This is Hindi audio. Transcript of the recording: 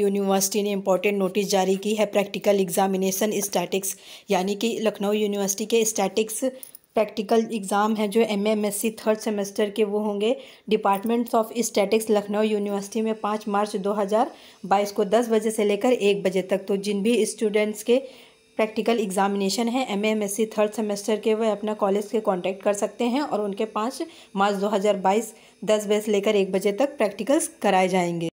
यूनिवर्सिटी ने इंपॉर्टेंट नोटिस जारी की है प्रैक्टिकल एग्जामिनेशन स्टैटिक्स यानी कि लखनऊ यूनिवर्सिटी के स्टैटिक्स प्रैक्टिकल एग्ज़ाम है जो M M S C third semester के वो होंगे departments of statistics Lucknow university में पाँच मार्च दो हज़ार बाईस को दस बजे से लेकर एक बजे तक तो जिन भी स्टूडेंट्स के प्रैक्टिकल एग्जामिनेशन है M M S C third semester के वह अपना कॉलेज के कांटेक्ट कर सकते हैं और उनके पाँच मार्च दो हज़ार बाईस दस बजे से लेकर एक बजे तक प्रैक्टिकल्स कराए जाएंगे